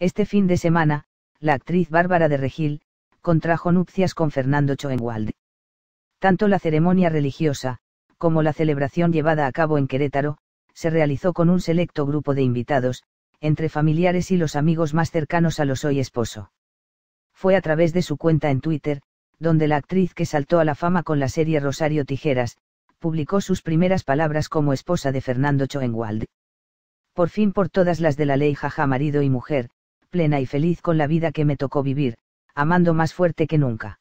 Este fin de semana, la actriz Bárbara de Regil, contrajo nupcias con Fernando Choenwald. Tanto la ceremonia religiosa, como la celebración llevada a cabo en Querétaro, se realizó con un selecto grupo de invitados, entre familiares y los amigos más cercanos a los hoy esposo. Fue a través de su cuenta en Twitter, donde la actriz que saltó a la fama con la serie Rosario Tijeras, publicó sus primeras palabras como esposa de Fernando Choenwald. Por fin por todas las de la ley jaja marido y mujer, plena y feliz con la vida que me tocó vivir, amando más fuerte que nunca.